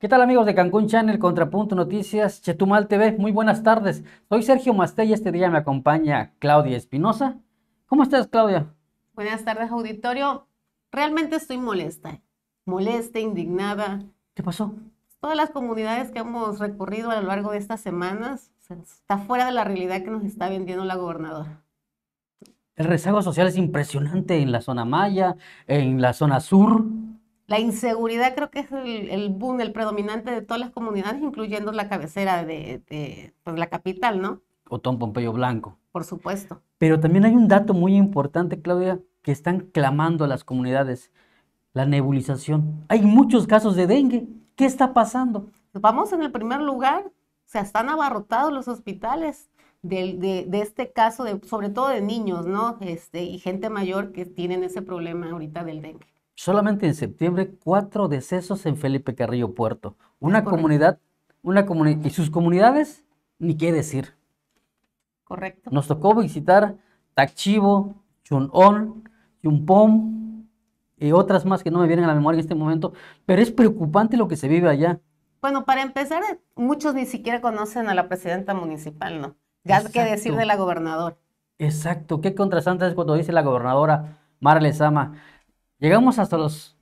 ¿Qué tal amigos de Cancún Channel, Contrapunto Noticias, Chetumal TV? Muy buenas tardes. Soy Sergio Mastella, y este día me acompaña Claudia Espinosa. ¿Cómo estás, Claudia? Buenas tardes, auditorio. Realmente estoy molesta, molesta, indignada. ¿Qué pasó? Todas las comunidades que hemos recorrido a lo largo de estas semanas, está fuera de la realidad que nos está vendiendo la gobernadora. El rezago social es impresionante en la zona Maya, en la zona sur. La inseguridad creo que es el, boom, el predominante de todas las comunidades, incluyendo la cabecera de, pues, la capital, ¿no? Otón Pompeyo Blanco. Por supuesto. Pero también hay un dato muy importante, Claudia, que están clamando a las comunidades, la nebulización. Hay muchos casos de dengue. ¿Qué está pasando? Vamos en el primer lugar, o están abarrotados los hospitales. De, de, este caso, de, sobre todo de niños, ¿no? Este, y gente mayor que tienen ese problema ahorita del dengue. Solamente en septiembre, cuatro decesos en Felipe Carrillo Puerto. Una comunidad, una comunidad, y sus comunidades, ni qué decir. Correcto. Nos tocó visitar Tachivo, Chun'on, Chumpom y otras más que no me vienen a la memoria en este momento, pero es preocupante lo que se vive allá. Bueno, para empezar, muchos ni siquiera conocen a la presidenta municipal, ¿no? Ya que decir de la gobernadora. Exacto, qué contrastante es cuando dice la gobernadora Mara Lezama, Llegamos hasta los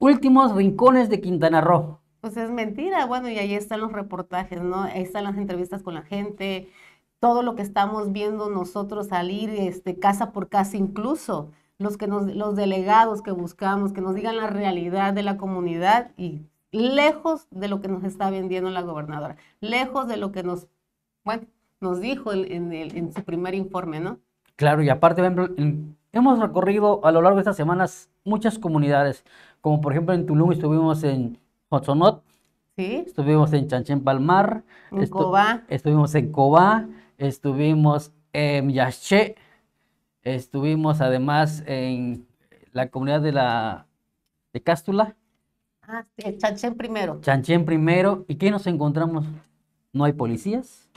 últimos rincones de Quintana Roo. Pues es mentira, bueno, y ahí están los reportajes, ¿no? Ahí están las entrevistas con la gente, todo lo que estamos viendo nosotros salir este, casa por casa incluso, los, que nos, los delegados que buscamos, que nos digan la realidad de la comunidad y lejos de lo que nos está vendiendo la gobernadora, lejos de lo que nos, bueno, nos dijo en, su primer informe, ¿no? Claro, y aparte, en, Hemos recorrido a lo largo de estas semanas muchas comunidades, como por ejemplo en Tulum estuvimos en Hotsonot, ¿Sí? estuvimos en Chanchén Palmar, estuvimos en Cobá, estuvimos en Yaxché, estuvimos además en la comunidad de la de Cástula. Ah, Chanchen primero. Chanchén primero. ¿Y qué nos encontramos? No hay policías,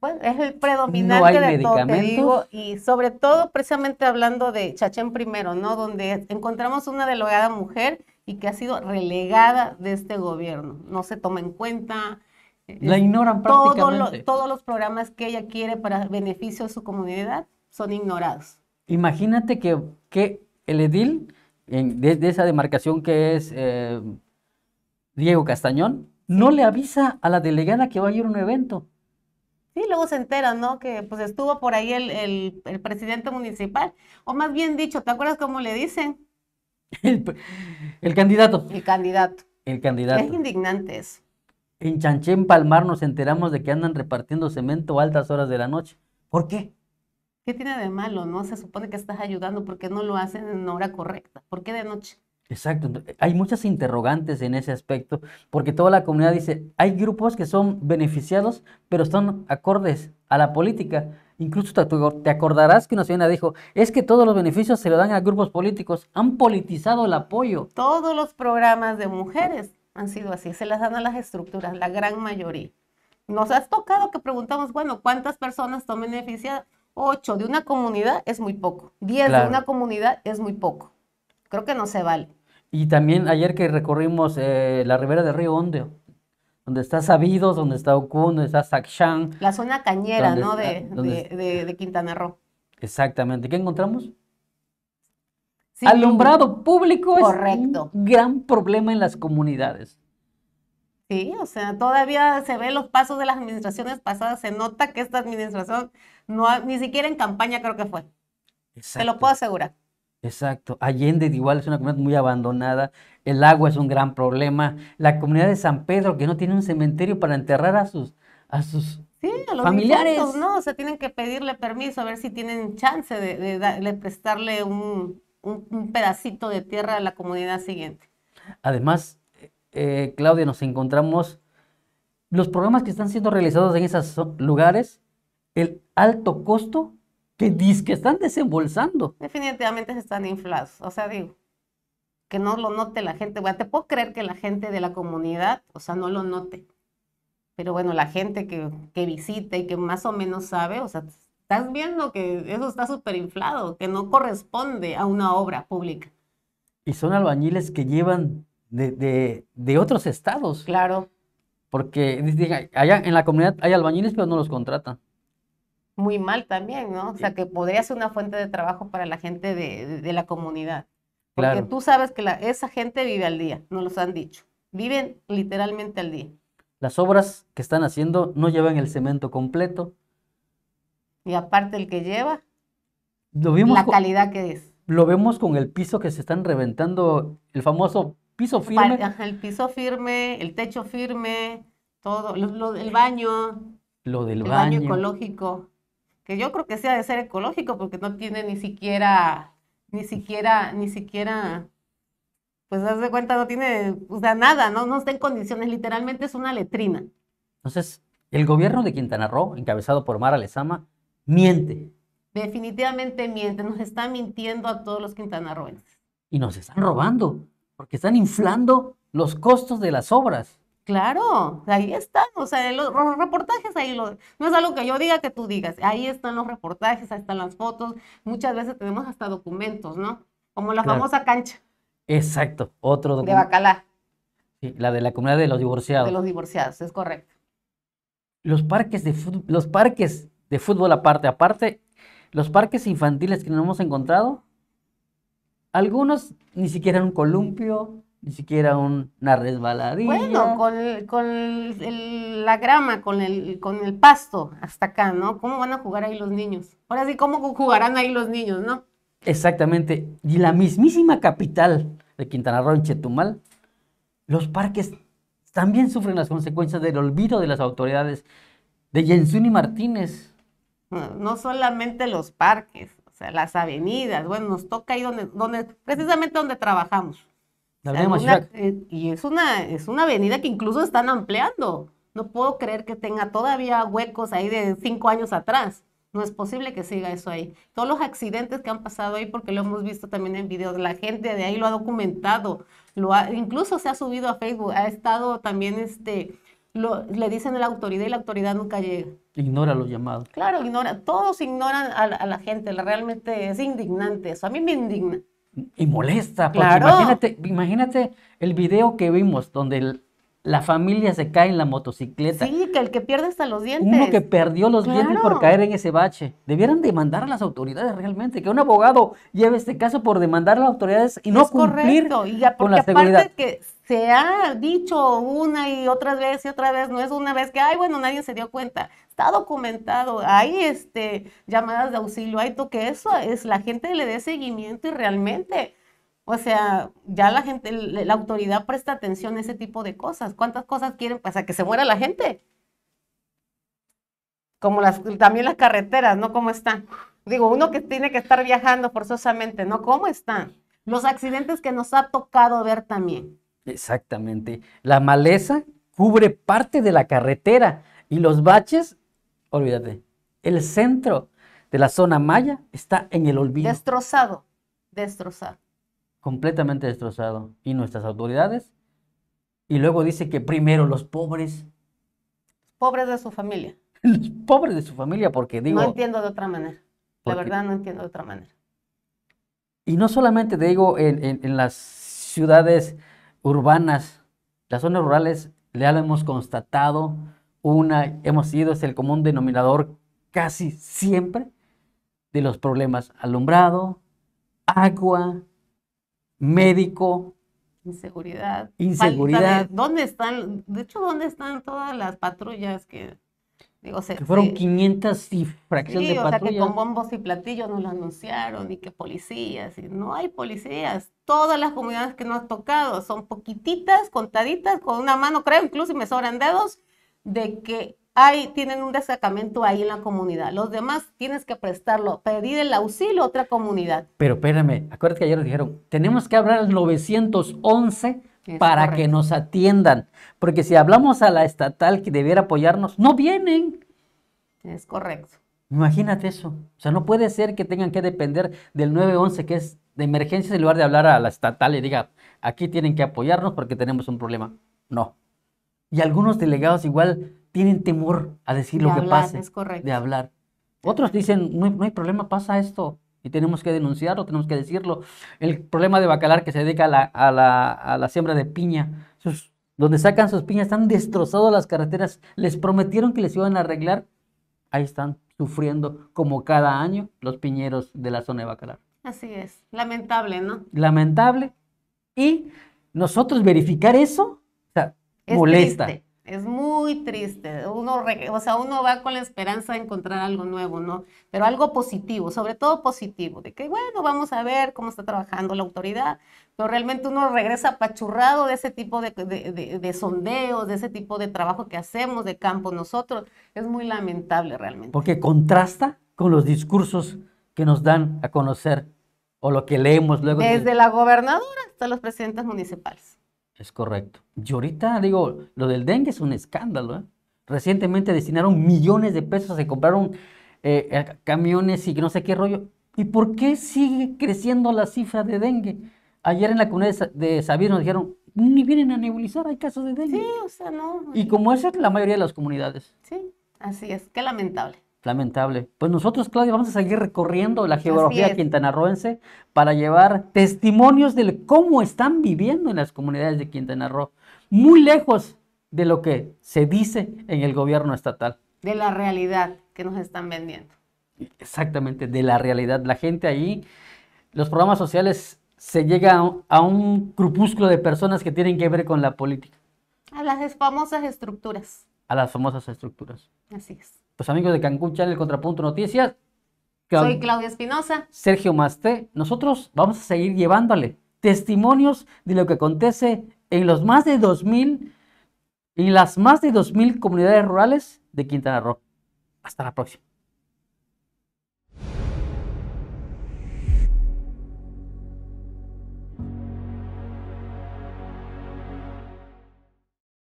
bueno, es el predominante de todo, te y sobre todo precisamente hablando de Chachén primero, ¿no? Donde encontramos una delegada mujer y que ha sido relegada de este gobierno, no se toma en cuenta. Eh, la ignoran prácticamente. todos los programas que ella quiere para beneficio de su comunidad son ignorados. Imagínate que, que el edil de, esa demarcación que es eh, Diego Castañón, no le avisa a la delegada que va a ir a un evento. Y luego se enteran, ¿no? Que pues estuvo por ahí el, presidente municipal, o más bien dicho, ¿te acuerdas cómo le dicen? El, el candidato. El candidato. El candidato. Es indignante eso. En Chanchén Palmar nos enteramos de que andan repartiendo cemento a altas horas de la noche. ¿Por qué? ¿Qué tiene de malo, no? Se supone que estás ayudando porque no lo hacen en hora correcta. ¿Por qué de noche? Exacto, eh, hay muchas interrogantes en ese aspecto, porque toda la comunidad dice, hay grupos que son beneficiados, pero están acordes a la política. Incluso te acordarás que una señora dijo, es que todos los beneficios se lo dan a grupos políticos, han politizado el apoyo. Todos los programas de mujeres han sido así, se las dan a las estructuras, la gran mayoría. Nos has tocado que preguntamos, bueno, ¿cuántas personas son beneficiadas? Ocho de una comunidad es muy poco, diez de una comunidad es muy poco. Creo que no se vale. Y también ayer que recorrimos eh, la ribera del río Ondeo, donde está Sabidos, donde está Ocún, donde está Sacshan. La zona cañera, ¿no? De, Quintana Roo. Exactamente. ¿Qué encontramos? Alumbrado público es un gran problema en las comunidades. Sí, o sea, todavía se ven los pasos de las administraciones pasadas, se nota que esta administración no ni siquiera en campaña creo que fue. Exacto. Te lo puedo asegurar. Exacto. Allende de igual es una comunidad muy abandonada. El agua es un gran problema. La comunidad de San Pedro, que no tiene un cementerio para enterrar a sus, a sus sí, a los familiares. ¿no? O sea, tienen que pedirle permiso, a ver si tienen chance de, prestarle un, pedacito de tierra a la comunidad siguiente. Además, eh, eh, Claudia, nos encontramos los programas que están siendo realizados en esos lugares, el alto costo que que están desembolsando. Definitivamente están inflados. O sea, digo, que no lo note la gente. Bueno, te puedo creer que la gente de la comunidad, o sea, no lo note. Pero bueno, la gente que, que visita y que más o menos sabe, o sea, estás viendo que eso está súper inflado, que no corresponde a una obra pública. Y son albañiles que llevan de, otros estados. Claro. Porque allá en la comunidad hay albañiles, pero no los contratan muy mal también, ¿no? O sea, que podría ser una fuente de trabajo para la gente de, de, la comunidad. Porque tú sabes que esa gente vive al día, nos los han dicho. Viven literalmente al día. Las obras que están haciendo no llevan el cemento completo. Y aparte el que lleva, la calidad que es. Lo vemos con el piso que se están reventando, el famoso piso firme. el piso firme, el techo firme, todo, lo, lo del baño. Lo del el baño ecológico yo creo que sea de ser ecológico porque no tiene ni siquiera, ni siquiera, ni siquiera, pues haz de cuenta, no tiene, o nada, no, no está en condiciones, literalmente es una letrina. Entonces, el gobierno de Quintana Roo, encabezado por Mara Lezama, miente. Definitivamente miente, nos está mintiendo a todos los quintanarroenses. Y nos están robando, porque están inflando los costos de las obras. Claro, ahí están, o sea, los, reportajes ahí, lo, no es algo que yo diga que tú digas, ahí están los reportajes, ahí están las fotos, muchas veces tenemos hasta documentos, ¿no? Como la famosa cancha. Exacto, otro documento. De Bacalá. Sí, la de la comunidad de los divorciados. De los divorciados, es correcto. Los parques de fútbol, los parques de fútbol aparte, aparte, los parques infantiles que no hemos encontrado, algunos ni siquiera un columpio, ni siquiera una resbaladilla. Bueno, con, la grama, con el, con el pasto hasta acá, ¿no? ¿Cómo van a jugar ahí los niños? Ahora sí, ¿cómo jugarán ahí los niños, no? Exactamente. Y la mismísima capital de Quintana Roo, en Chetumal, los parques también sufren las consecuencias del olvido de las autoridades de Jensuni Martínez. No, no solamente los parques, o sea, las avenidas, bueno, nos toca ahí donde, donde precisamente donde trabajamos y es una, es una avenida que incluso están ampliando. No puedo creer que tenga todavía huecos ahí de cinco años atrás. No es posible que siga eso ahí. Todos los accidentes que han pasado ahí, porque lo hemos visto también en videos, la gente de ahí lo ha documentado, lo incluso se ha subido a Facebook, ha estado también, este, lo, le dicen a la autoridad y la autoridad nunca llega. Ignora los llamados. Claro, ignora, todos ignoran a, la gente, realmente es indignante eso, a mí me indigna y molesta. Porque imagínate, imagínate el video que vimos donde la familia se cae en la motocicleta. Sí, que el que pierde hasta los dientes. Uno que perdió los dientes por caer en ese bache. Debieran demandar a las autoridades realmente, que un abogado lleve este caso por demandar a las autoridades y no cumplir Y ya, con la seguridad. Aparte que se ha dicho una y otra vez y otra vez, no es una vez que, ay, bueno, nadie se dio cuenta. Está documentado, hay este, llamadas de auxilio, hay toque, eso es, la gente le dé seguimiento y realmente, o sea, ya la gente, la autoridad presta atención a ese tipo de cosas. ¿Cuántas cosas quieren sea, pues, que se muera la gente? Como las, también las carreteras, ¿no? ¿Cómo están? Digo, uno que tiene que estar viajando forzosamente, ¿no? ¿Cómo están? Los accidentes que nos ha tocado ver también Exactamente. La maleza cubre parte de la carretera y los baches, olvídate, el centro de la zona maya está en el olvido. Destrozado, destrozado. Completamente destrozado. Y nuestras autoridades. Y luego dice que primero los pobres. Pobres de su familia. los pobres de su familia, porque digo... No entiendo de otra manera. La verdad no entiendo de otra manera. Y no solamente digo en las ciudades urbanas. Las zonas rurales ya lo hemos constatado, una, hemos sido, es el común denominador casi siempre de los problemas. Alumbrado, agua, médico. Inseguridad. Inseguridad. ¿Dónde están? De hecho, ¿dónde están todas las patrullas que que fueron 500 y fracción sí, de o sea, que con bombos y platillos nos lo anunciaron y que policías. Y no hay policías. Todas las comunidades que nos han tocado son poquititas, contaditas, con una mano, creo, incluso y me sobran dedos, de que hay, tienen un destacamento ahí en la comunidad. Los demás tienes que prestarlo, pedir el auxilio a otra comunidad. Pero espérame, acuérdate que ayer nos dijeron, tenemos que hablar al 911 para que nos atiendan. Porque si hablamos a la estatal que debiera apoyarnos, no vienen. Es correcto. Imagínate eso. O sea, no puede ser que tengan que depender del 911, que es de emergencias, en lugar de hablar a la estatal y diga, aquí tienen que apoyarnos porque tenemos un problema. No. Y algunos delegados igual tienen temor a decir lo que pase. Es correcto. De hablar. Otros dicen, no no hay problema, pasa esto. Y tenemos que denunciarlo, tenemos que decirlo. El problema de Bacalar que se dedica a la, a la, siembra de piña, donde sacan sus piñas, están destrozadas las carreteras. Les prometieron que les iban a arreglar. Ahí están sufriendo como cada año los piñeros de la zona de Bacalar. Así es, lamentable, ¿no? Lamentable. Y nosotros verificar eso, molesta. Es muy triste. Uno, o sea, uno va con la esperanza de encontrar algo nuevo, ¿no? Pero algo positivo, sobre todo positivo, de que, bueno, vamos a ver cómo está trabajando la autoridad, pero realmente uno regresa apachurrado de ese tipo de sondeos, de ese tipo de trabajo que hacemos de campo nosotros. Es muy lamentable realmente. Porque contrasta con los discursos que nos dan a conocer o lo que leemos luego. Desde la gobernadora hasta los presidentes municipales. Es correcto. Y ahorita digo, lo del dengue es un escándalo. ¿eh? Recientemente destinaron millones de pesos, se compraron eh, eh, camiones y no sé qué rollo. ¿Y por qué sigue creciendo la cifra de dengue? Ayer en la comunidad de Sabir nos dijeron, ni vienen a nebulizar, hay casos de dengue. Sí, o sea, no. Y como es la mayoría de las comunidades. Sí, así es, qué lamentable. Lamentable. Pues nosotros, Claudia, vamos a seguir recorriendo la geografía quintanarroense para llevar testimonios de cómo están viviendo en las comunidades de Quintana Roo, muy lejos de lo que se dice en el gobierno estatal. De la realidad que nos están vendiendo. Exactamente, de la realidad. La gente ahí, los programas sociales, se llega a un crepúsculo de personas que tienen que ver con la política. A las famosas estructuras. A las famosas estructuras. Así es. Los amigos de Cancún Channel Contrapunto Noticias. Soy Claudia Espinosa. Sergio Masté. Nosotros vamos a seguir llevándole testimonios de lo que acontece en los más de 2000 en las más de 2000 comunidades rurales de Quintana Roo. Hasta la próxima.